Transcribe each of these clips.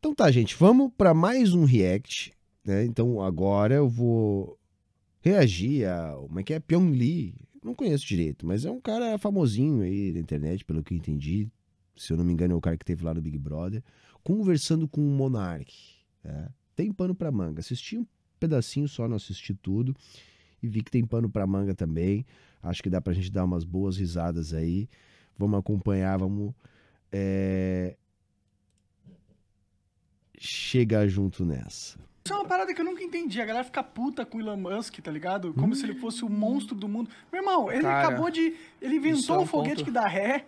Então tá, gente, vamos para mais um react, né? Então agora eu vou reagir a como é que é Pyong Lee. Não conheço direito, mas é um cara famosinho aí na internet, pelo que eu entendi. Se eu não me engano, é o cara que teve lá no Big Brother, conversando com o Monark. Né? Tem pano para manga. Assisti um pedacinho só, não assisti tudo. E vi que tem pano para manga também. Acho que dá pra gente dar umas boas risadas aí. Vamos acompanhar, vamos é, chegar junto nessa? Isso é uma parada que eu nunca entendi. A galera fica puta com o Elon Musk, tá ligado? Como hum. se ele fosse o monstro do mundo. Meu irmão, ele Cara, acabou de. Ele inventou é um o foguete ponto. que dá ré,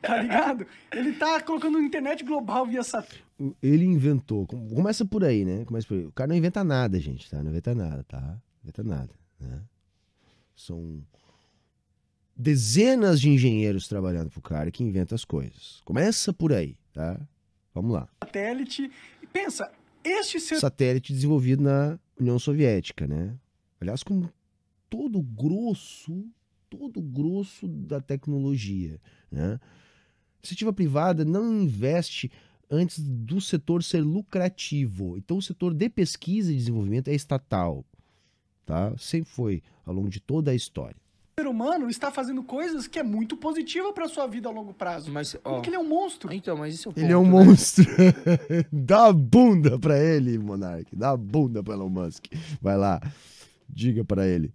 tá ligado? ele tá colocando internet global via satélite. Ele inventou. Começa por aí, né? Começa por aí. O cara não inventa nada, gente, tá? Não inventa nada, tá? Não inventa nada, né? São dezenas de engenheiros trabalhando pro cara que inventa as coisas. Começa por aí, tá? Vamos lá. Satélite, pensa, este seu... satélite desenvolvido na União Soviética, né? Aliás, como todo grosso, todo grosso da tecnologia, né? A iniciativa privada não investe antes do setor ser lucrativo. Então, o setor de pesquisa e desenvolvimento é estatal, tá? Sempre foi ao longo de toda a história ser humano está fazendo coisas que é muito positiva para sua vida a longo prazo. Mas, ó, Porque ele é um monstro. Então, mas isso é o ponto, Ele é um né? monstro. dá a bunda para ele, Monark. Dá a bunda para Elon Musk. Vai lá. Diga para ele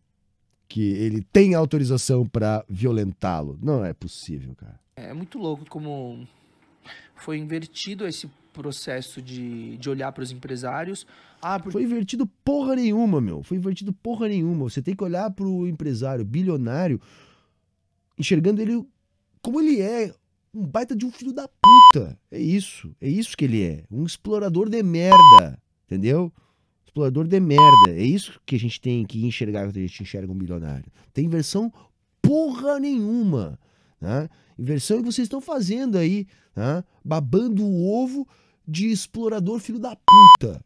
que ele tem autorização para violentá-lo. Não é possível, cara. É, é muito louco como foi invertido esse processo de, de olhar para os empresários ah, porque... Foi invertido porra nenhuma, meu. Foi invertido porra nenhuma. Você tem que olhar pro empresário bilionário, enxergando ele como ele é. Um baita de um filho da puta. É isso. É isso que ele é. Um explorador de merda. Entendeu? Explorador de merda. É isso que a gente tem que enxergar quando a gente enxerga um bilionário. Tem inversão porra nenhuma. Né? Inversão que vocês estão fazendo aí, né? babando o ovo de explorador filho da puta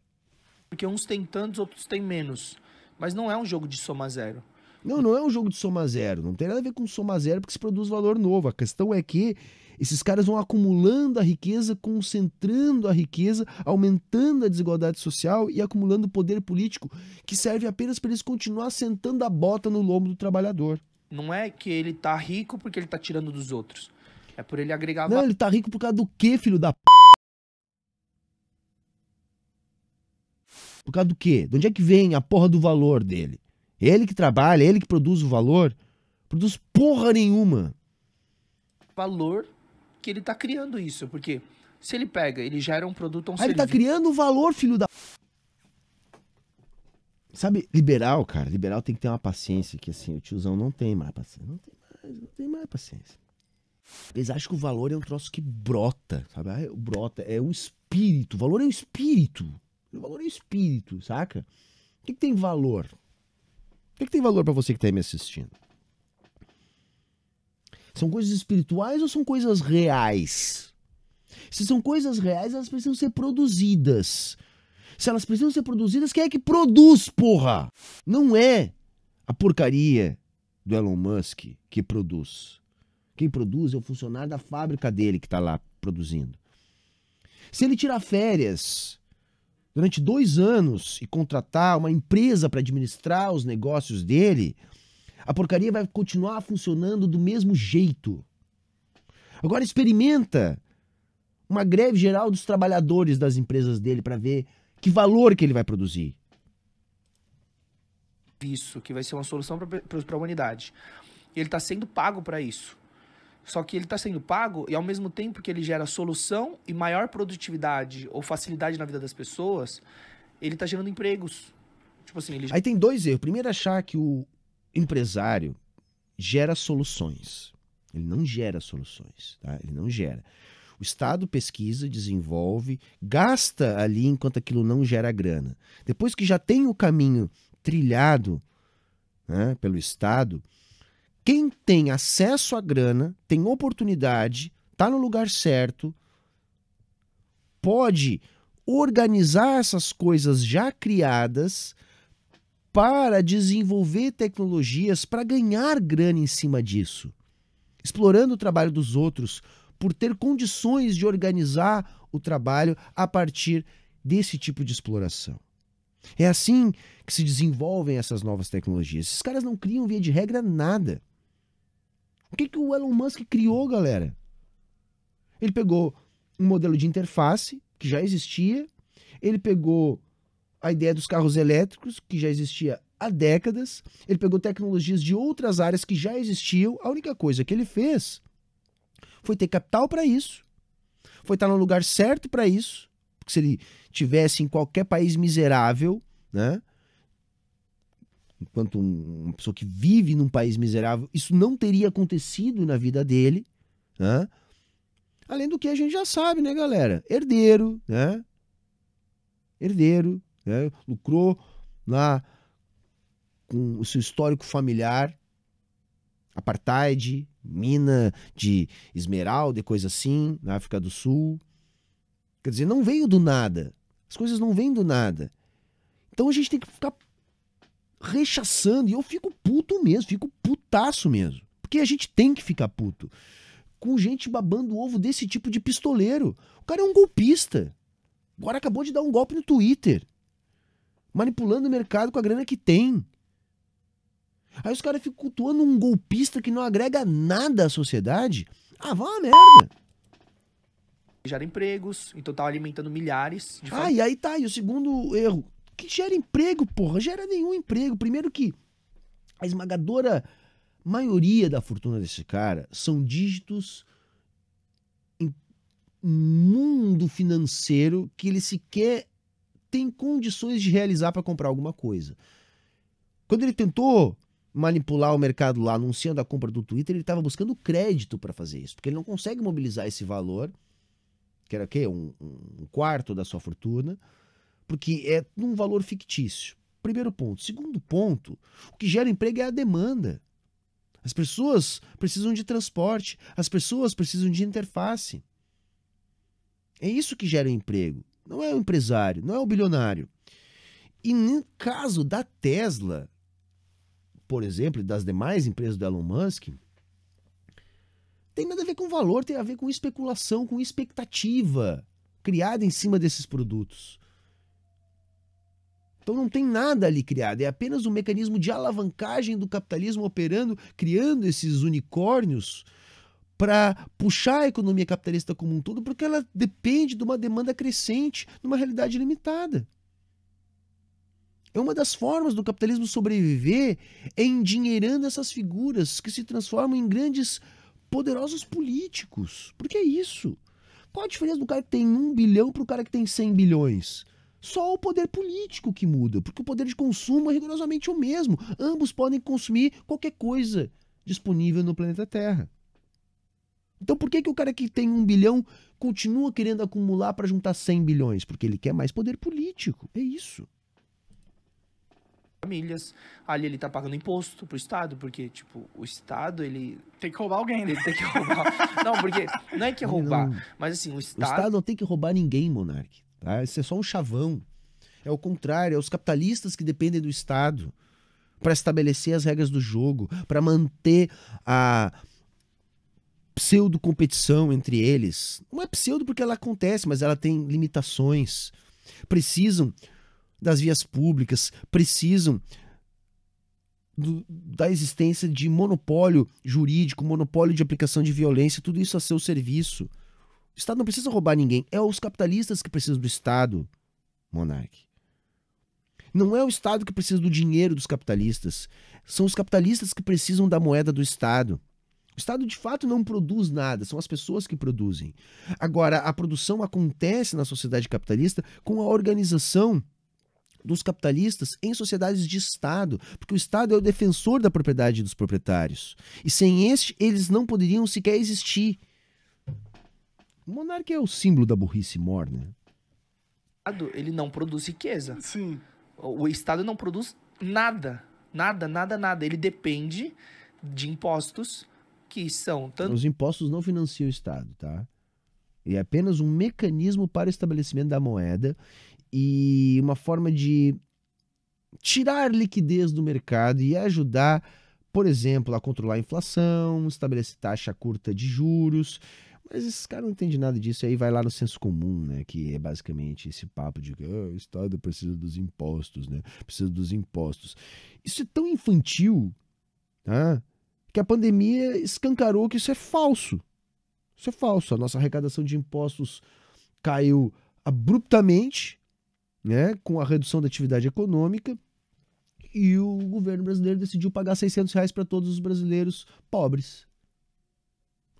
porque uns têm tantos, outros têm menos. Mas não é um jogo de soma zero. Não, não é um jogo de soma zero. Não tem nada a ver com soma zero, porque se produz valor novo. A questão é que esses caras vão acumulando a riqueza, concentrando a riqueza, aumentando a desigualdade social e acumulando poder político que serve apenas para eles continuar sentando a bota no lombo do trabalhador. Não é que ele tá rico porque ele tá tirando dos outros. É por ele agregar. Não, ele tá rico por causa do quê, filho da p. Por causa do quê? De onde é que vem a porra do valor dele? Ele que trabalha, ele que produz o valor, produz porra nenhuma. Valor que ele tá criando isso, porque se ele pega, ele gera um produto, um Aí ah, serviço. ele tá criando valor, filho da Sabe, liberal, cara, liberal tem que ter uma paciência que assim, o tiozão não tem mais paciência, não tem mais, não tem mais paciência. Eles acham que o valor é um troço que brota, sabe? Ah, brota, é um espírito, o valor é um espírito. O valor é espírito, saca? O que, que tem valor? O que, que tem valor para você que tá aí me assistindo? São coisas espirituais ou são coisas reais? Se são coisas reais, elas precisam ser produzidas. Se elas precisam ser produzidas, quem é que produz, porra? Não é a porcaria do Elon Musk que produz. Quem produz é o funcionário da fábrica dele que está lá produzindo. Se ele tirar férias durante dois anos e contratar uma empresa para administrar os negócios dele, a porcaria vai continuar funcionando do mesmo jeito. Agora experimenta uma greve geral dos trabalhadores das empresas dele para ver que valor que ele vai produzir. Isso, que vai ser uma solução para a humanidade. ele está sendo pago para isso. Só que ele está sendo pago e ao mesmo tempo que ele gera solução e maior produtividade ou facilidade na vida das pessoas, ele está gerando empregos. Tipo assim, ele... Aí tem dois erros. Primeiro, achar que o empresário gera soluções. Ele não gera soluções, tá? Ele não gera. O Estado pesquisa, desenvolve, gasta ali enquanto aquilo não gera grana. Depois que já tem o caminho trilhado né, pelo Estado, quem tem acesso à grana, tem oportunidade, está no lugar certo, pode organizar essas coisas já criadas para desenvolver tecnologias, para ganhar grana em cima disso, explorando o trabalho dos outros, por ter condições de organizar o trabalho a partir desse tipo de exploração. É assim que se desenvolvem essas novas tecnologias. Esses caras não criam, via de regra, nada. O que, que o Elon Musk criou, galera? Ele pegou um modelo de interface que já existia, ele pegou a ideia dos carros elétricos, que já existia há décadas, ele pegou tecnologias de outras áreas que já existiam. A única coisa que ele fez foi ter capital para isso, foi estar no lugar certo para isso, porque se ele tivesse em qualquer país miserável, né? enquanto um, uma pessoa que vive num país miserável, isso não teria acontecido na vida dele, né? Além do que a gente já sabe, né, galera? Herdeiro, né? Herdeiro, né? Lucrou lá com o seu histórico familiar, apartheid, mina de esmeralda e coisa assim, na África do Sul. Quer dizer, não veio do nada. As coisas não vêm do nada. Então a gente tem que ficar rechaçando. E eu fico puto mesmo, fico putaço mesmo. Porque a gente tem que ficar puto. Com gente babando ovo desse tipo de pistoleiro. O cara é um golpista. Agora acabou de dar um golpe no Twitter. Manipulando o mercado com a grana que tem. Aí os caras ficam cultuando um golpista que não agrega nada à sociedade. Ah, vá uma merda gerar empregos, então tá alimentando milhares de Ah, e aí tá, e o segundo erro, que gera emprego, porra. Gera nenhum emprego. Primeiro que a esmagadora maioria da fortuna desse cara são dígitos em mundo financeiro que ele sequer tem condições de realizar para comprar alguma coisa. Quando ele tentou manipular o mercado lá anunciando a compra do Twitter, ele estava buscando crédito para fazer isso, porque ele não consegue mobilizar esse valor, que era o quê? Um, um quarto da sua fortuna, porque é um valor fictício. Primeiro ponto. Segundo ponto, o que gera emprego é a demanda. As pessoas precisam de transporte, as pessoas precisam de interface. É isso que gera emprego. Não é o empresário, não é o bilionário. E no caso da Tesla, por exemplo, e das demais empresas do Elon Musk, tem nada a ver com valor, tem a ver com especulação, com expectativa criada em cima desses produtos. Então não tem nada ali criado, é apenas um mecanismo de alavancagem do capitalismo operando, criando esses unicórnios para puxar a economia capitalista como um todo, porque ela depende de uma demanda crescente, numa realidade limitada. É uma das formas do capitalismo sobreviver é endinheirando essas figuras que se transformam em grandes poderosos políticos. Porque é isso. Qual a diferença do cara que tem um bilhão para o cara que tem cem bilhões? Só o poder político que muda, porque o poder de consumo é rigorosamente o mesmo. Ambos podem consumir qualquer coisa disponível no planeta Terra. Então por que, que o cara que tem um bilhão continua querendo acumular para juntar 100 bilhões? Porque ele quer mais poder político. É isso. Famílias, ali ele tá pagando imposto pro Estado, porque, tipo, o Estado, ele. Tem que roubar alguém, né? Ele tem que roubar. não, porque. Não é que é roubar, não, mas assim, o Estado. O Estado não tem que roubar ninguém, Monark. Tá? Isso é só um chavão. É o contrário, é os capitalistas que dependem do Estado para estabelecer as regras do jogo, para manter a pseudo-competição entre eles. Não é pseudo porque ela acontece, mas ela tem limitações. Precisam das vias públicas, precisam do, da existência de monopólio jurídico, monopólio de aplicação de violência, tudo isso a seu serviço. O Estado não precisa roubar ninguém. É os capitalistas que precisam do Estado, Monarque. Não é o Estado que precisa do dinheiro dos capitalistas. São os capitalistas que precisam da moeda do Estado. O Estado de fato não produz nada, são as pessoas que produzem. Agora, a produção acontece na sociedade capitalista com a organização dos capitalistas em sociedades de Estado, porque o Estado é o defensor da propriedade dos proprietários. E sem este, eles não poderiam sequer existir. O monarca é o símbolo da burrice morna. Né? Ele não produz riqueza. Sim. O Estado não produz nada. Nada, nada, nada. Ele depende de impostos que são tanto... Os impostos não financiam o Estado, tá? É apenas um mecanismo para o estabelecimento da moeda e uma forma de tirar liquidez do mercado e ajudar, por exemplo, a controlar a inflação, estabelecer taxa curta de juros, mas esses caras não entendem nada disso, aí vai lá no senso comum, né? Que é basicamente esse papo de que ah, o Estado precisa dos impostos, né? Precisa dos impostos. Isso é tão infantil, tá? Que a pandemia escancarou que isso é falso. Isso é falso. A nossa arrecadação de impostos caiu abruptamente, né? Com a redução da atividade econômica. E o governo brasileiro decidiu pagar 600 reais para todos os brasileiros pobres.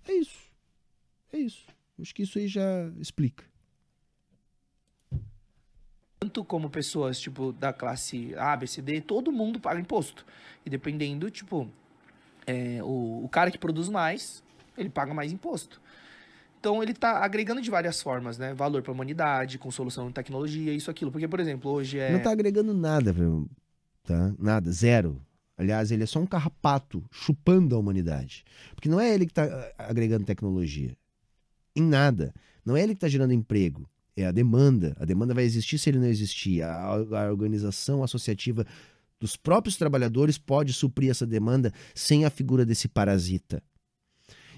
É isso. É isso. Acho que isso aí já explica. Tanto como pessoas, tipo, da classe A, B, C, D, todo mundo paga imposto. E dependendo, tipo, é, o, o cara que produz mais, ele paga mais imposto. Então ele está agregando de várias formas, né? Valor para a humanidade, com solução em tecnologia, isso, aquilo. Porque, por exemplo, hoje é. Não está agregando nada, tá? Nada, zero. Aliás, ele é só um carrapato chupando a humanidade. Porque não é ele que está ah, agregando tecnologia em nada. Não é ele que está gerando emprego, é a demanda. A demanda vai existir se ele não existir. A, a organização associativa dos próprios trabalhadores pode suprir essa demanda sem a figura desse parasita.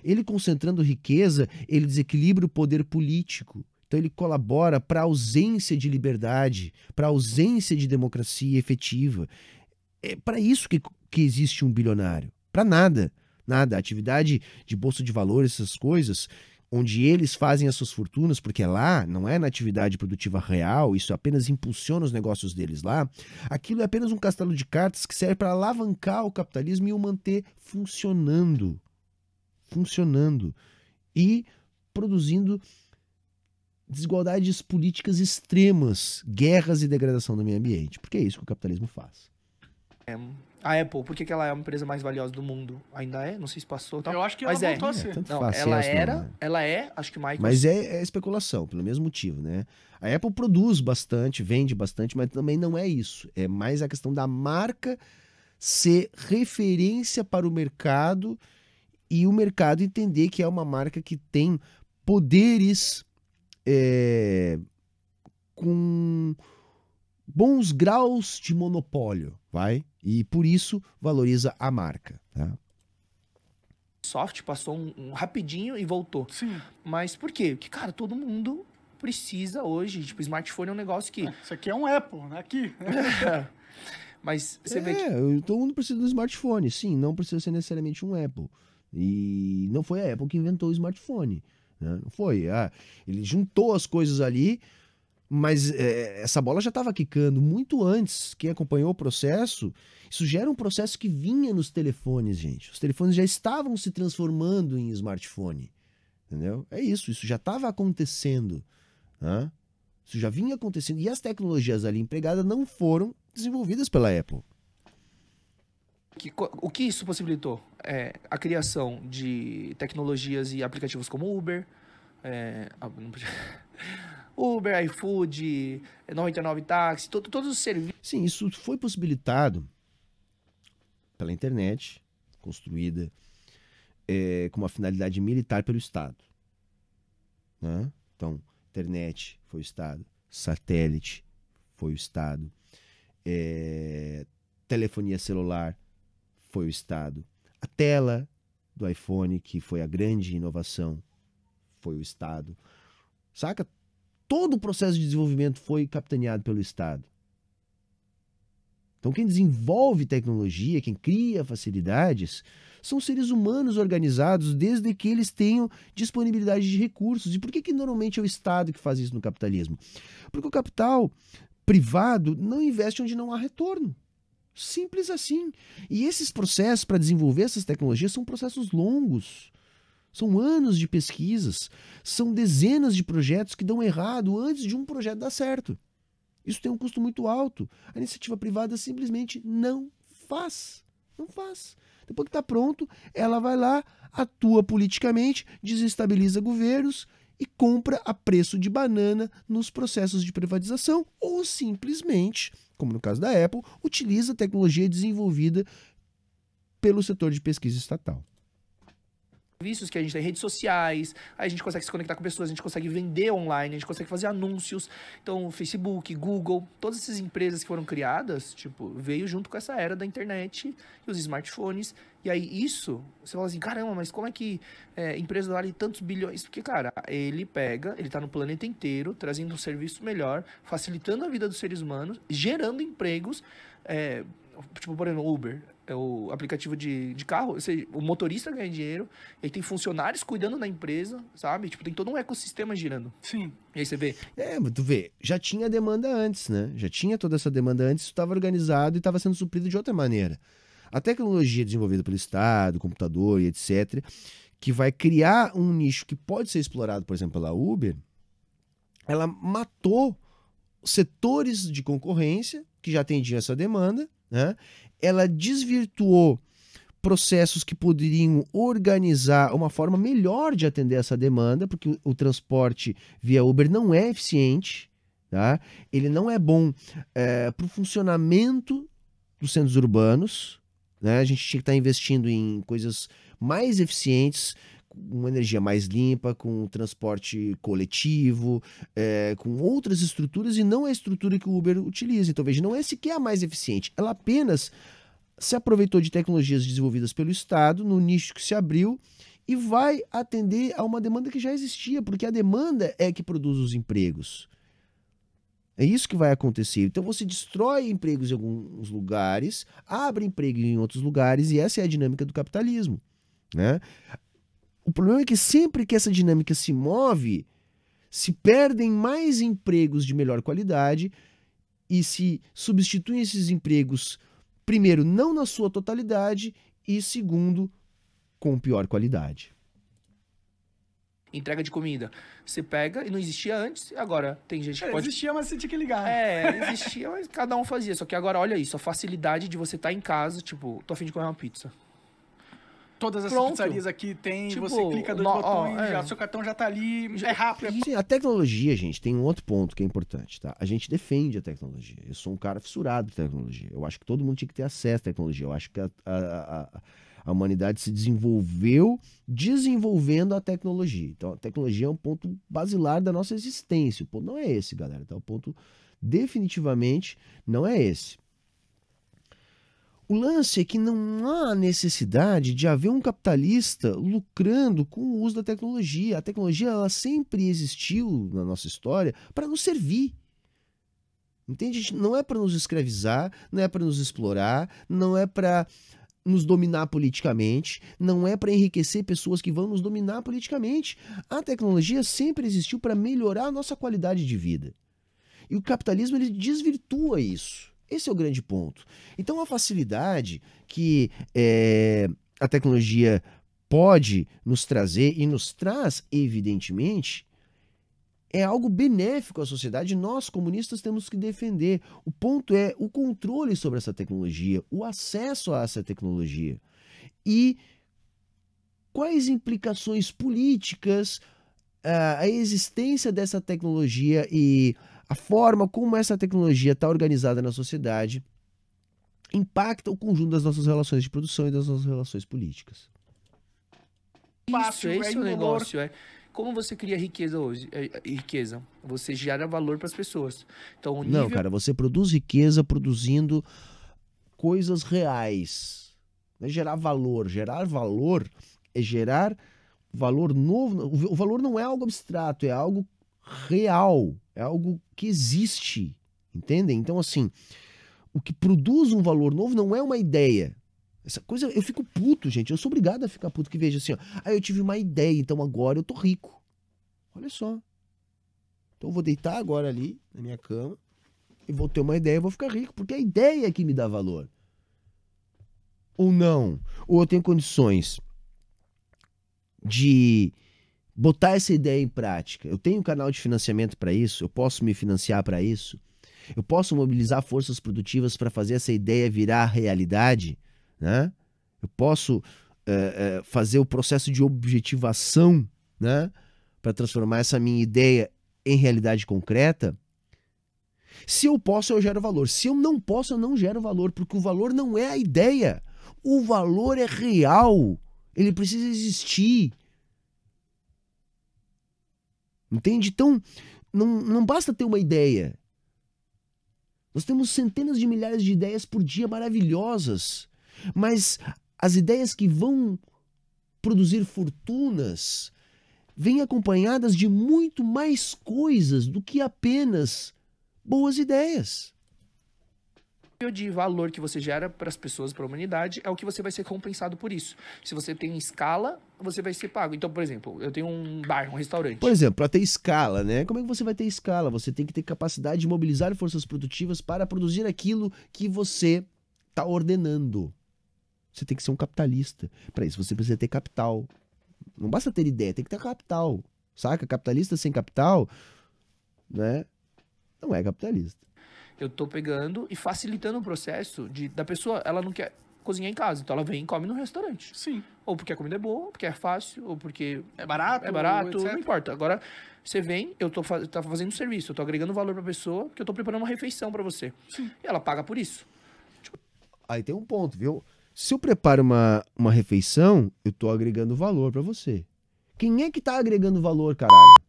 Ele concentrando riqueza, ele desequilibra o poder político. Então ele colabora para a ausência de liberdade, para a ausência de democracia efetiva. É para isso que, que existe um bilionário. Para nada. Nada. A atividade de bolsa de valores, essas coisas, onde eles fazem as suas fortunas, porque lá não é na atividade produtiva real, isso apenas impulsiona os negócios deles lá, aquilo é apenas um castelo de cartas que serve para alavancar o capitalismo e o manter funcionando. Funcionando. E produzindo desigualdades políticas extremas, guerras e degradação do meio ambiente, porque é isso que o capitalismo faz. É. A Apple, por que, que ela é a empresa mais valiosa do mundo? Ainda é? Não sei se passou tal. Eu acho que ela é. voltou a ser. É, não, ela era, ela é, acho que Microsoft... Mas é, é, especulação, pelo mesmo motivo, né? A Apple produz bastante, vende bastante, mas também não é isso. É mais a questão da marca ser referência para o mercado e o mercado entender que é uma marca que tem poderes é, com bons graus de monopólio, vai? e por isso valoriza a marca. Tá? Soft passou um, um rapidinho e voltou. Sim. Mas por quê? Porque, cara, todo mundo precisa hoje. Tipo, smartphone é um negócio que. É, isso aqui é um Apple, né? Aqui. Mas você é, vê que. Todo mundo precisa de smartphone, sim, não precisa ser necessariamente um Apple. E não foi a Apple que inventou o smartphone. Né? Não foi. Ah, ele juntou as coisas ali mas é, essa bola já estava quicando muito antes. Quem acompanhou o processo, isso já era um processo que vinha nos telefones, gente. Os telefones já estavam se transformando em smartphone. Entendeu? É isso, isso já estava acontecendo. Né? Isso já vinha acontecendo. E as tecnologias ali empregadas não foram desenvolvidas pela Apple. Que, o que isso possibilitou? É, a criação de tecnologias e aplicativos como Uber. É, Uber, iFood, 99 táxi, to, todos os serviços. Sim, isso foi possibilitado pela internet, construída é, com uma finalidade militar pelo Estado. Né? Então, internet foi o Estado, satélite foi o Estado, é, telefonia celular foi o Estado, a tela do iPhone, que foi a grande inovação, foi o Estado. Saca? todo o processo de desenvolvimento foi capitaneado pelo Estado. Então, quem desenvolve tecnologia, quem cria facilidades, são seres humanos organizados desde que eles tenham disponibilidade de recursos. E por que, que normalmente é o Estado que faz isso no capitalismo? Porque o capital privado não investe onde não há retorno. Simples assim. E esses processos para desenvolver essas tecnologias são processos longos. São anos de pesquisas, são dezenas de projetos que dão errado antes de um projeto dar certo. Isso tem um custo muito alto. A iniciativa privada simplesmente não faz. Não faz. Depois que está pronto, ela vai lá, atua politicamente, desestabiliza governos e compra a preço de banana nos processos de privatização ou simplesmente, como no caso da Apple, utiliza a tecnologia desenvolvida pelo setor de pesquisa estatal serviços que a gente tem redes sociais, aí a gente consegue se conectar com pessoas, a gente consegue vender online, a gente consegue fazer anúncios. Então, Facebook, Google, todas essas empresas que foram criadas, tipo, veio junto com essa era da internet e os smartphones. E aí isso, você fala assim, caramba, mas como é que é, empresa vale tantos bilhões? Porque, cara, ele pega, ele tá no planeta inteiro, trazendo um serviço melhor, facilitando a vida dos seres humanos, gerando empregos, é, tipo, por exemplo, Uber é o aplicativo de, de carro, ou seja, o motorista ganha dinheiro, ele tem funcionários cuidando da empresa, sabe? Tipo, tem todo um ecossistema girando. Sim. E aí você vê. É, mas tu vê, já tinha demanda antes, né? Já tinha toda essa demanda antes, isso estava organizado e estava sendo suprido de outra maneira. A tecnologia desenvolvida pelo Estado, computador e etc., que vai criar um nicho que pode ser explorado, por exemplo, pela Uber, ela matou setores de concorrência que já atendiam essa demanda né? ela desvirtuou processos que poderiam organizar uma forma melhor de atender essa demanda, porque o transporte via Uber não é eficiente, tá? ele não é bom é, para o funcionamento dos centros urbanos. Né? A gente tinha que estar tá investindo em coisas mais eficientes uma energia mais limpa, com transporte coletivo, é, com outras estruturas e não é a estrutura que o Uber utiliza. Então veja, não é sequer é a mais eficiente, ela apenas se aproveitou de tecnologias desenvolvidas pelo Estado no nicho que se abriu e vai atender a uma demanda que já existia, porque a demanda é que produz os empregos. É isso que vai acontecer. Então você destrói empregos em alguns lugares, abre emprego em outros lugares, e essa é a dinâmica do capitalismo. Né? O problema é que sempre que essa dinâmica se move, se perdem mais empregos de melhor qualidade e se substituem esses empregos, primeiro, não na sua totalidade e, segundo, com pior qualidade. Entrega de comida. Você pega e não existia antes, agora tem gente que é, pode. Existia, mas você tinha que ligar. É, existia, mas cada um fazia. Só que agora, olha isso, a facilidade de você estar tá em casa, tipo, tô afim de comer uma pizza todas as Pronto. pizzarias aqui tem, tipo, você clica dois no, botões, ó, é. já, seu cartão já tá ali, é rápido. Sim, é a tecnologia, gente, tem um outro ponto que é importante, tá? A gente defende a tecnologia. Eu sou um cara fissurado de tecnologia. Eu acho que todo mundo tinha que ter acesso à tecnologia. Eu acho que a, a, a, a humanidade se desenvolveu desenvolvendo a tecnologia. Então, a tecnologia é um ponto basilar da nossa existência. O ponto não é esse, galera. Então, o ponto definitivamente não é esse. O lance é que não há necessidade de haver um capitalista lucrando com o uso da tecnologia. A tecnologia ela sempre existiu na nossa história para nos servir. Entende? Não é para nos escravizar, não é para nos explorar, não é para nos dominar politicamente, não é para enriquecer pessoas que vão nos dominar politicamente. A tecnologia sempre existiu para melhorar a nossa qualidade de vida. E o capitalismo ele desvirtua isso. Esse é o grande ponto. Então, a facilidade que é, a tecnologia pode nos trazer e nos traz, evidentemente, é algo benéfico à sociedade. Nós, comunistas, temos que defender. O ponto é o controle sobre essa tecnologia, o acesso a essa tecnologia. E quais implicações políticas ah, a existência dessa tecnologia e a forma como essa tecnologia está organizada na sociedade impacta o conjunto das nossas relações de produção e das nossas relações políticas. isso, é esse é o negócio, é. Como você cria riqueza hoje? É, é riqueza. Você gera valor para as pessoas. Então, nível... Não, cara, você produz riqueza produzindo coisas reais. Não é gerar valor. Gerar valor é gerar valor novo. O valor não é algo abstrato, é algo real, é algo que existe, entendem? Então, assim, o que produz um valor novo não é uma ideia. Essa coisa, eu fico puto, gente. Eu sou obrigado a ficar puto que veja assim, ó. Ah, eu tive uma ideia, então agora eu tô rico. Olha só. Então eu vou deitar agora ali na minha cama e vou ter uma ideia e vou ficar rico, porque é a ideia que me dá valor. Ou não. Ou eu tenho condições de botar essa ideia em prática. Eu tenho um canal de financiamento para isso, eu posso me financiar para isso, eu posso mobilizar forças produtivas para fazer essa ideia virar realidade, né? Eu posso é, é, fazer o processo de objetivação, né? Para transformar essa minha ideia em realidade concreta. Se eu posso, eu gero valor. Se eu não posso, eu não gero valor, porque o valor não é a ideia. O valor é real. Ele precisa existir. Entende? Então, não, não basta ter uma ideia. Nós temos centenas de milhares de ideias por dia maravilhosas, mas as ideias que vão produzir fortunas vêm acompanhadas de muito mais coisas do que apenas boas ideias de valor que você gera para as pessoas, para a humanidade, é o que você vai ser compensado por isso. Se você tem escala, você vai ser pago. Então, por exemplo, eu tenho um bar, um restaurante. Por exemplo, para ter escala, né? Como é que você vai ter escala? Você tem que ter capacidade de mobilizar forças produtivas para produzir aquilo que você está ordenando. Você tem que ser um capitalista. Para isso, você precisa ter capital. Não basta ter ideia, tem que ter capital. Saca? Capitalista sem capital, né? Não é capitalista eu tô pegando e facilitando o processo de, da pessoa, ela não quer cozinhar em casa, então ela vem e come no restaurante. Sim. Ou porque a comida é boa, porque é fácil, ou porque é barato, é barato, não importa. Agora você vem, eu tô, faz, tá fazendo um serviço, eu tô agregando valor pra pessoa, porque eu tô preparando uma refeição para você. Sim. E ela paga por isso. Tipo, Aí tem um ponto, viu? Se eu preparo uma, uma refeição, eu tô agregando valor para você. Quem é que tá agregando valor, caralho?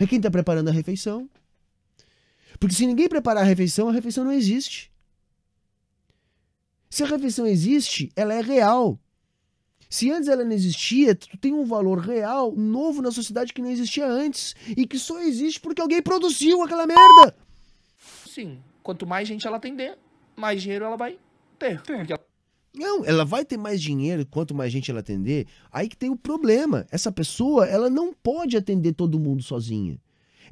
É quem tá preparando a refeição. Porque se ninguém preparar a refeição, a refeição não existe. Se a refeição existe, ela é real. Se antes ela não existia, tu tem um valor real, novo na sociedade que não existia antes e que só existe porque alguém produziu aquela merda. Sim, quanto mais gente ela atender, mais dinheiro ela vai ter. Ela... Não, ela vai ter mais dinheiro quanto mais gente ela atender. Aí que tem o problema. Essa pessoa, ela não pode atender todo mundo sozinha.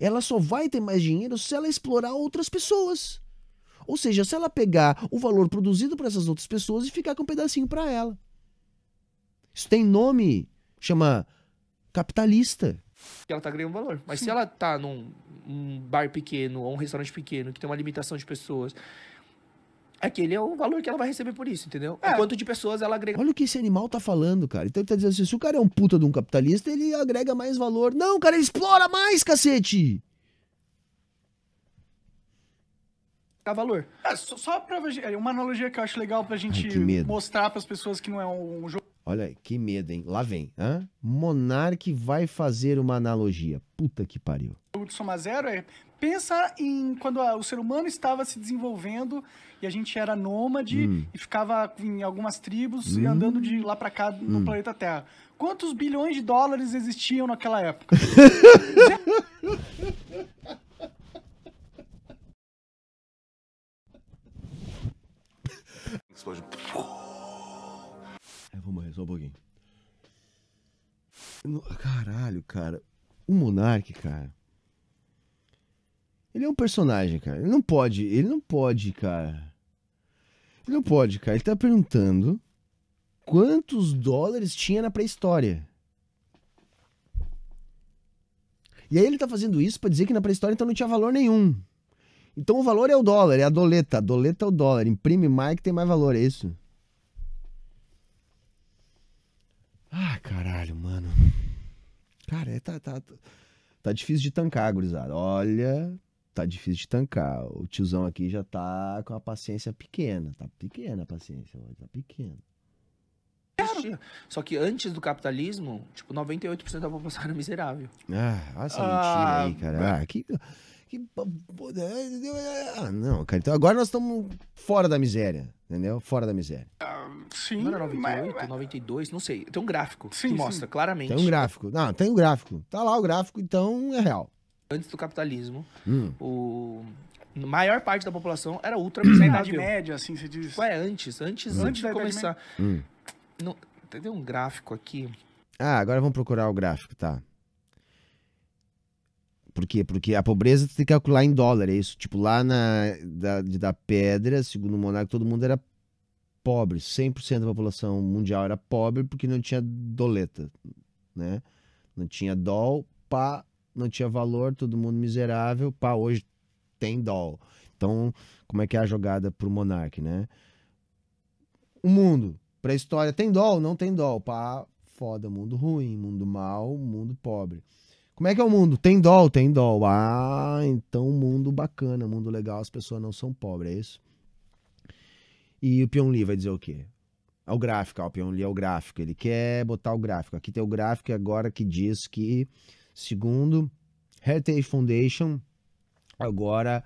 Ela só vai ter mais dinheiro se ela explorar outras pessoas. Ou seja, se ela pegar o valor produzido por essas outras pessoas e ficar com um pedacinho para ela. Isso tem nome, chama capitalista. Ela tá ganhando valor. Mas Sim. se ela tá num um bar pequeno ou um restaurante pequeno que tem uma limitação de pessoas aquele é o valor que ela vai receber por isso, entendeu? É. O quanto de pessoas ela agrega. Olha o que esse animal tá falando, cara. Então ele tá dizendo assim: se o cara é um puta de um capitalista, ele agrega mais valor. Não, cara, ele explora mais, cacete! dá valor. É, só, só pra, é uma analogia que eu acho legal pra gente Ai, mostrar pras pessoas que não é um, jogo. Olha, que medo, hein? Lá vem. Hã? Monarque vai fazer uma analogia. Puta que pariu. O de soma zero é. Pensa em quando a, o ser humano estava se desenvolvendo e a gente era nômade hum. e ficava em algumas tribos hum. e andando de lá para cá no hum. planeta Terra. Quantos bilhões de dólares existiam naquela época? só um pouquinho. Caralho, cara. O Monark, cara. Ele é um personagem, cara. Ele não pode, ele não pode, cara. Ele não pode, cara. Ele tá perguntando quantos dólares tinha na pré-história. E aí ele tá fazendo isso para dizer que na pré-história então não tinha valor nenhum. Então o valor é o dólar, é a doleta. A doleta é o dólar. Imprime mais que tem mais valor, é isso? Ah, caralho, mano. Cara, é, tá, tá, tá difícil de tancar, gurizada. Olha, tá difícil de tancar. O tiozão aqui já tá com a paciência pequena. Tá pequena a paciência, tá pequena. Só que antes do capitalismo, tipo, 98% da população era miserável. Ah, essa ah, mentira aí, cara. Ah, que... Que. Né, é, é, ah, não, cara. Então agora nós estamos fora da miséria. Entendeu? Fora da miséria. Uh, sim. Não era 98, mas... 92, não sei. Tem um gráfico sim, que mostra sim. claramente. Tem um gráfico. Não, tem um gráfico. Tá lá o gráfico, então é real. Antes do capitalismo, hum. o maior parte da população era ultra miserável. Idade média, assim, você diz. Ué, antes, antes, hum. antes de começar. Hum. Não, tem um gráfico aqui. Ah, agora vamos procurar o gráfico, tá. Por quê? Porque a pobreza tem que calcular em dólar, é isso. Tipo, lá na, da, da pedra, segundo o Monarca, todo mundo era pobre. 100% da população mundial era pobre porque não tinha doleta, né? Não tinha dólar, pá, não tinha valor, todo mundo miserável, pá, hoje tem dólar. Então, como é que é a jogada pro monarca né? O mundo, pra história, tem dol? Não tem dólar, pá, foda, mundo ruim, mundo mal, mundo pobre. Como é que é o mundo? Tem dó, tem dó. Ah, então mundo bacana, mundo legal, as pessoas não são pobres, é isso? E o Pion Lee vai dizer o quê? É o gráfico, o Pion Lee é o gráfico. Ele quer botar o gráfico. Aqui tem o gráfico agora que diz que, segundo Heritage Foundation, agora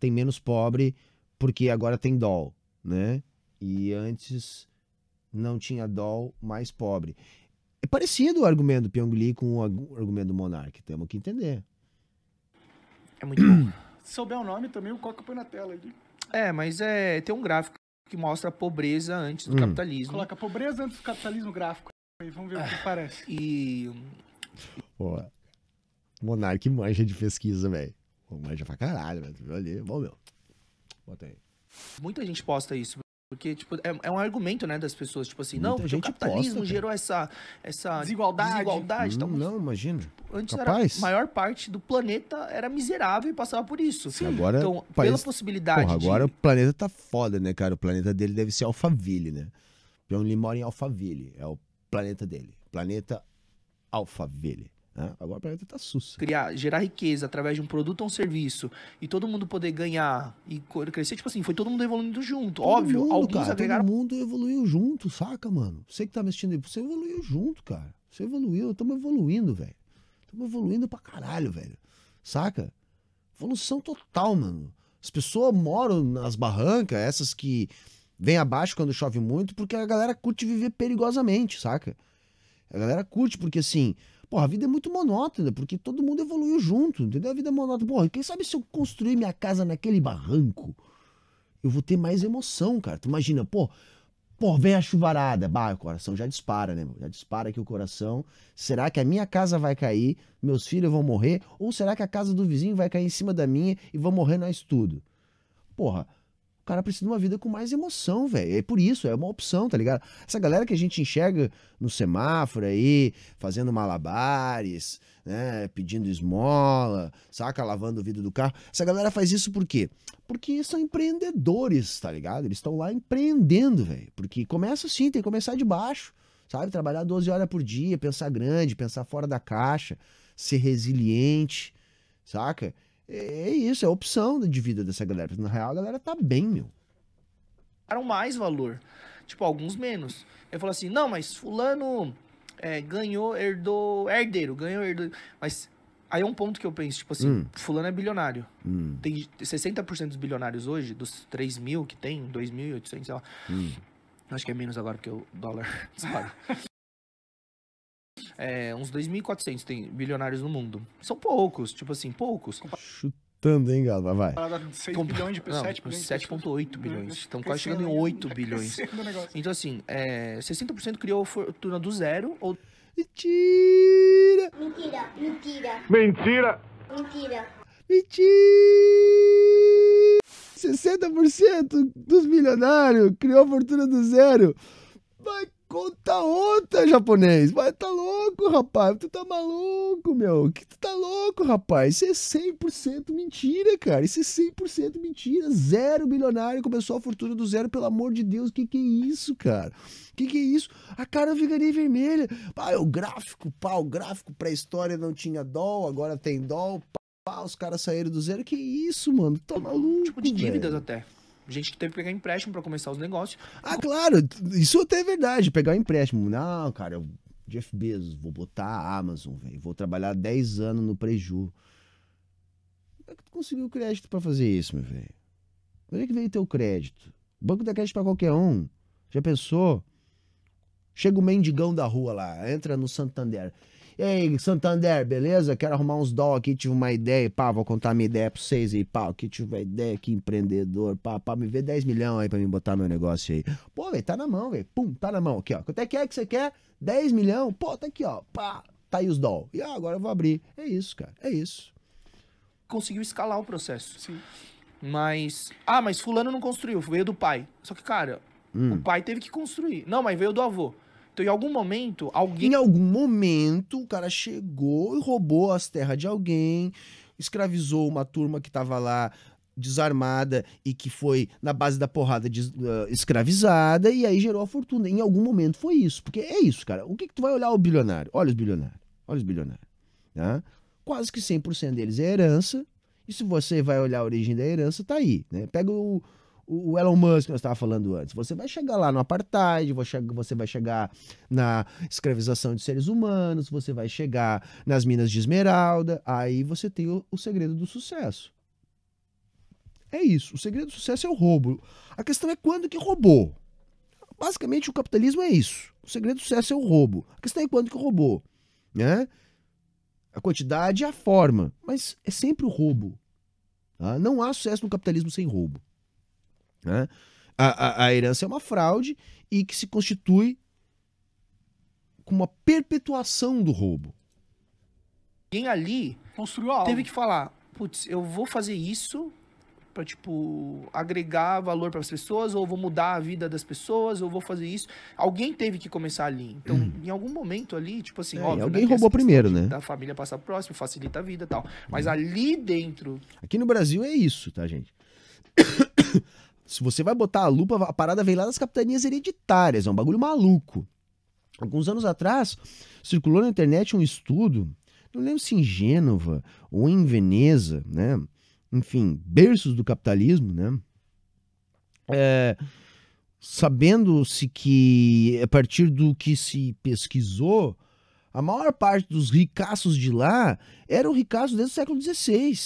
tem menos pobre porque agora tem dó, né? E antes não tinha dó mais pobre. É parecido o argumento do Pyong Lee com o argumento do Monark, temos que entender. É muito bom. Se souber o nome também, o Coca põe na tela. ali. É, mas é, tem um gráfico que mostra a pobreza antes do hum. capitalismo. Coloca a pobreza antes do capitalismo gráfico. Aí vamos ver ah, o que parece. E. Pô, Monark manja de pesquisa, velho. Manja pra caralho, velho. Olha ali, bom meu. Bota aí. Muita gente posta isso. Porque, tipo, é, é, um argumento, né, das pessoas, tipo assim, Muita não, o capitalismo posta, gerou essa, essa desigualdade. desigualdade então, hum, então, não, imagina. Antes Capaz. a maior parte do planeta era miserável e passava por isso. Sim. Agora, então, país... pela possibilidade. Porra, agora de... o planeta tá foda, né, cara? O planeta dele deve ser Alphaville, né? Porque ele mora é em Alphaville. É o planeta dele. Planeta Alphaville. Né? Agora o planeta está sus. Criar, gerar riqueza através de um produto ou um serviço e todo mundo poder ganhar e crescer, tipo assim, foi todo mundo evoluindo junto. Todo óbvio, mundo, alguns cara, agregaram. Todo mundo evoluiu junto, saca, mano? Você que tá me assistindo aí, você evoluiu junto, cara. Você evoluiu, estamos evoluindo, velho. Estamos evoluindo pra caralho, velho. Saca? Evolução total, mano. As pessoas moram nas barrancas, essas que vem abaixo quando chove muito, porque a galera curte viver perigosamente, saca? A galera curte, porque assim, Porra, a vida é muito monótona, porque todo mundo evoluiu junto, entendeu? A vida é monótona. Porra, quem sabe se eu construir minha casa naquele barranco, eu vou ter mais emoção, cara. Tu imagina, pô, pô, vem a chuvarada, bah, o coração já dispara, né, Já dispara aqui o coração. Será que a minha casa vai cair, meus filhos vão morrer? Ou será que a casa do vizinho vai cair em cima da minha e vão morrer nós tudo? Porra, cara precisa de uma vida com mais emoção, velho. É por isso, é uma opção, tá ligado? Essa galera que a gente enxerga no semáforo aí, fazendo malabares, né, pedindo esmola, saca, lavando o vidro do carro. Essa galera faz isso por quê? Porque são empreendedores, tá ligado? Eles estão lá empreendendo, velho. Porque começa assim, tem que começar de baixo, sabe? Trabalhar 12 horas por dia, pensar grande, pensar fora da caixa, ser resiliente, saca? É, é isso, é a opção de vida dessa galera. Na real, a galera tá bem, meu. Deram mais valor. Tipo, alguns menos. Eu falo assim, não, mas fulano é, ganhou, herdou, herdeiro, ganhou, herdou. Mas aí é um ponto que eu penso, tipo assim, hum. fulano é bilionário. Hum. Tem 60% dos bilionários hoje, dos 3 mil que tem, 2.800, sei lá. Hum. Acho que é menos agora porque o dólar dispara é, uns 2.400 tem bilionários no mundo. São poucos, tipo assim, poucos. Chutando, hein, galera? Vai. Comparado 6 Compa bilhões de não, 7 bilhões. 7,8 bilhões. Estão quase chegando em 8 bilhões. Então, assim, é, 60% criou a fortuna do zero ou. Mentira! Mentira! Mentira! Mentira! Mentira! Mentira! 60% dos milionários criou a fortuna do zero. Vai Conta outra, japonês. Vai, tá louco, rapaz. Tu tá maluco, meu. Que tu tá louco, rapaz. Isso é 100% mentira, cara. Isso é 100% mentira. Zero bilionário começou a fortuna do zero. Pelo amor de Deus, que que é isso, cara? que que é isso? A cara ficaria vermelha. Ah, o gráfico, pá, o gráfico pré-história não tinha dó, agora tem dó, pá, os caras saíram do zero. Que isso, mano? Tá maluco, Tipo de dívidas véio. até. Gente que teve que pegar empréstimo para começar os negócios. Ah, claro, isso até é verdade, pegar o empréstimo. Não, cara, eu, Jeff Bezos, vou botar a Amazon, velho. Vou trabalhar 10 anos no preju. Como é que tu conseguiu crédito para fazer isso, meu velho? Onde é que veio teu crédito? O banco dá crédito para qualquer um. Já pensou? Chega o mendigão da rua lá, entra no Santander. Ei, Santander, beleza? Quero arrumar uns dó aqui, tive uma ideia, pá, vou contar minha ideia pra vocês aí, pá, que tive uma ideia, que empreendedor, pá, pá, me vê 10 milhões aí pra mim botar meu negócio aí. Pô, velho, tá na mão, velho, pum, tá na mão, aqui, ó, quanto é que é que você quer? 10 milhão? Pô, tá aqui, ó, pá, tá aí os dó. E ó, agora eu vou abrir. É isso, cara, é isso. Conseguiu escalar o processo. Sim. Mas. Ah, mas fulano não construiu, veio do pai. Só que, cara, hum. o pai teve que construir. Não, mas veio do avô. Então, em algum momento, alguém. Em algum momento, o cara chegou e roubou as terras de alguém, escravizou uma turma que estava lá desarmada e que foi na base da porrada de, uh, ah, escravizada e aí gerou a fortuna. Em algum momento foi isso, porque é isso, cara. O que, que tu vai olhar o bilionário? Olha os bilionários, olha os bilionários, né? Quase que 100% deles é herança. E se você vai olhar a origem da herança, tá aí, né? Pega o o Elon Musk que eu estava falando antes. Você vai chegar lá no apartheid, você vai chegar na escravização de seres humanos, você vai chegar nas minas de esmeralda. Aí você tem o, o segredo do sucesso. É isso. O segredo do sucesso é o roubo. A questão é quando que roubou. Basicamente, o capitalismo é isso. O segredo do sucesso é o roubo. A questão é quando que roubou. Né? A quantidade e a forma. Mas é sempre o roubo. Tá? Não há sucesso no capitalismo sem roubo. Né? A, a, a herança é uma fraude e que se constitui com uma perpetuação do roubo. Quem ali construiu algo. teve que falar, putz, eu vou fazer isso para tipo agregar valor para as pessoas ou vou mudar a vida das pessoas ou vou fazer isso. Alguém teve que começar ali. Então, hum. em algum momento ali, tipo assim, é, óbvio, né, alguém né, roubou primeiro, né? Da família passar próximo, facilita a vida, tal. Mas hum. ali dentro. Aqui no Brasil é isso, tá, gente? Se você vai botar a lupa, a parada vem lá das capitanias hereditárias, é um bagulho maluco. Alguns anos atrás, circulou na internet um estudo, não lembro se em Gênova ou em Veneza, né? Enfim, berços do capitalismo, né? É, Sabendo-se que, a partir do que se pesquisou, a maior parte dos ricaços de lá eram ricaços desde o século XVI.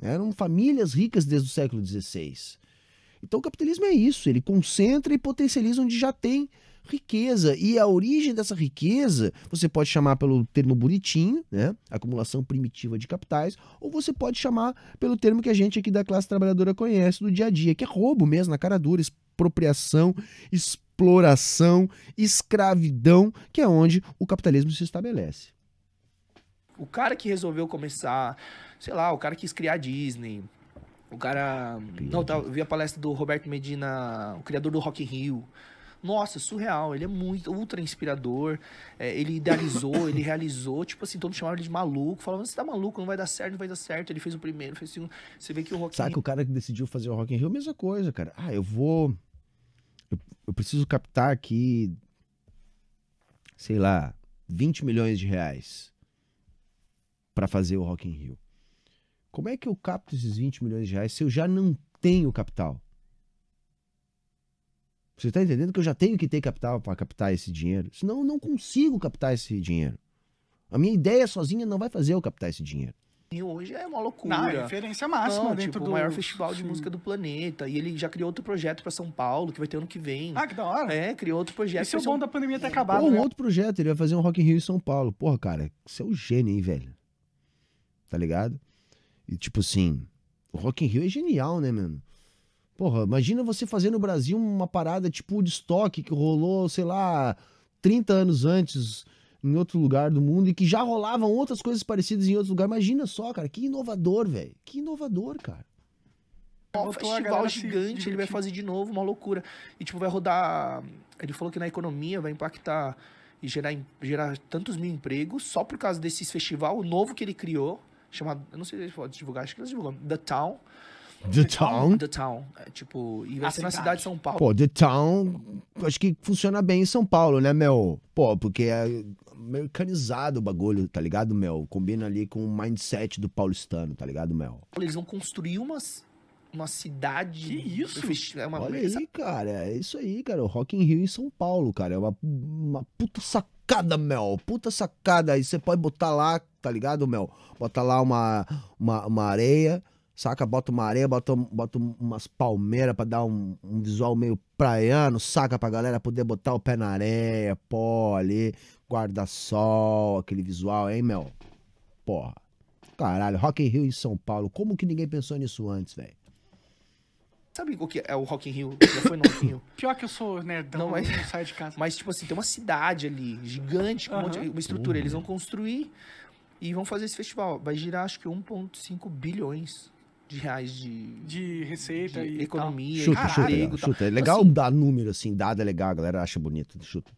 Eram famílias ricas desde o século XVI. Então o capitalismo é isso, ele concentra e potencializa onde já tem riqueza. E a origem dessa riqueza, você pode chamar pelo termo bonitinho, né? Acumulação primitiva de capitais, ou você pode chamar pelo termo que a gente aqui da classe trabalhadora conhece do dia a dia, que é roubo mesmo, na cara dura, expropriação, exploração, escravidão, que é onde o capitalismo se estabelece. O cara que resolveu começar, sei lá, o cara quis criar Disney, o cara. Não, tá, eu vi a palestra do Roberto Medina, o criador do Rock in Rio. Nossa, surreal. Ele é muito ultra inspirador. É, ele idealizou, ele realizou. Tipo assim, todos chamava ele de maluco. falava você tá maluco, não vai dar certo, não vai dar certo. Ele fez o primeiro, fez o segundo. Você vê que o Rock Saca, in o cara que decidiu fazer o Rock in Rio, mesma coisa, cara. Ah, eu vou... Eu, eu preciso captar aqui, sei lá, 20 milhões de reais para fazer o Rock in Rio. Como é que eu capto esses 20 milhões de reais se eu já não tenho capital? Você está entendendo que eu já tenho que ter capital para captar esse dinheiro? Senão eu não consigo captar esse dinheiro. A minha ideia sozinha não vai fazer eu captar esse dinheiro. E hoje é uma loucura. Não, é referência máxima não, dentro tipo, do... O maior festival de Sim. música do planeta. E ele já criou outro projeto para São Paulo, que vai ter ano que vem. Ah, que da hora. É, criou outro projeto. Isso é bom um... da pandemia ter é. acabado, Ou um né? outro projeto, ele vai fazer um Rock in Rio em São Paulo. Porra, cara, você é um gênio, hein, velho? Tá ligado? E tipo assim, o Rock in Rio é genial, né, mano? Porra, imagina você fazer no Brasil uma parada tipo de estoque que rolou, sei lá, 30 anos antes em outro lugar do mundo e que já rolavam outras coisas parecidas em outros lugares. Imagina só, cara, que inovador, velho. Que inovador, cara. É um festival gigante, ele vai fazer de novo uma loucura. E tipo, vai rodar. Ele falou que na economia vai impactar e gerar, gerar tantos mil empregos só por causa desse festival novo que ele criou, chamado, eu não sei se eles pode divulgar, acho que eles divulgam, The Town. The, Town? The Town. É, tipo, e vai ser na cidade de São Paulo. Pô, The Town, acho que funciona bem em São Paulo, né, meu? Pô, porque é americanizado o bagulho, tá ligado, meu? Combina ali com o mindset do paulistano, tá ligado, meu? Eles vão construir umas, uma cidade. Que isso? É uma Olha mesa. aí, cara. É isso aí, cara. O Rock in Rio em São Paulo, cara. É uma, uma puta sacada, Mel. Puta sacada. Aí você pode botar lá tá ligado, Mel? Bota lá uma, uma, uma areia, saca? Bota uma areia, bota, bota umas palmeiras pra dar um, um, visual meio praiano, saca? Pra galera poder botar o pé na areia, pó ali, guarda-sol, aquele visual, hein, Mel? Porra. Caralho, Rock in Rio em São Paulo. Como que ninguém pensou nisso antes, velho? Sabe o que é o Rock in Rio? Já foi no Rock in Rio? Pior que eu sou nerdão, né, não, mas, não saio de casa. Mas, tipo assim, tem uma cidade ali, gigante, com um monte, uma estrutura. Eles vão construir e vão fazer esse festival. Vai girar acho que 1,5 bilhões de reais de, de receita de e economia. Tal. Chuta, chuta, chuta. É legal assim, dar número assim, dado é legal, a galera acha bonito. Chuta.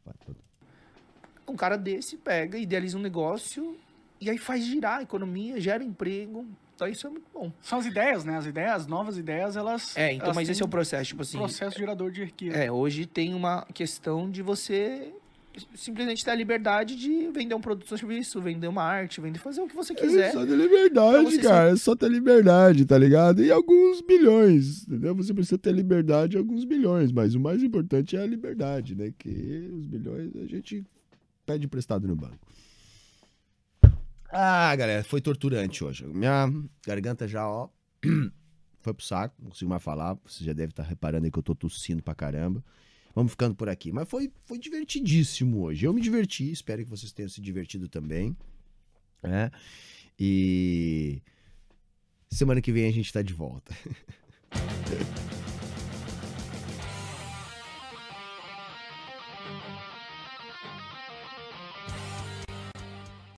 Um cara desse pega, idealiza um negócio e aí faz girar a economia, gera emprego. Então isso é muito bom. São as ideias, né? As ideias, novas ideias, elas. É, então, elas mas esse é o processo, tipo assim. Processo gerador de riqueza. É, hoje tem uma questão de você simplesmente ter a liberdade de vender um produto ou serviço, vender uma arte, vender fazer o que você é quiser. É só ter liberdade, cara. É só ter liberdade, tá ligado? E alguns bilhões, entendeu? Você precisa ter liberdade e alguns bilhões, mas o mais importante é a liberdade, né? Que os bilhões a gente pede emprestado no banco. Ah, galera, foi torturante hoje. Minha garganta já, ó, foi pro saco, não consigo mais falar. Você já deve estar tá reparando aí que eu tô tossindo pra caramba. Vamos ficando por aqui. Mas foi, foi divertidíssimo hoje. Eu me diverti, espero que vocês tenham se divertido também. Né? E semana que vem a gente está de volta.